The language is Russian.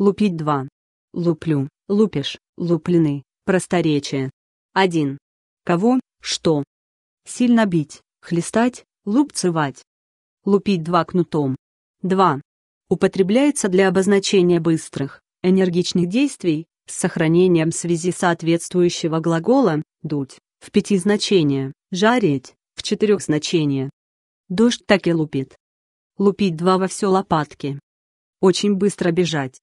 Лупить 2. Луплю, лупишь, луплены, просторечие. 1. Кого, что. Сильно бить, хлестать, лупцевать. Лупить 2 кнутом. 2. Употребляется для обозначения быстрых, энергичных действий, с сохранением связи соответствующего глагола «дуть» в пяти значения, «жарить» в четырех значения. Дождь так и лупит. Лупить два во все лопатки. Очень быстро бежать.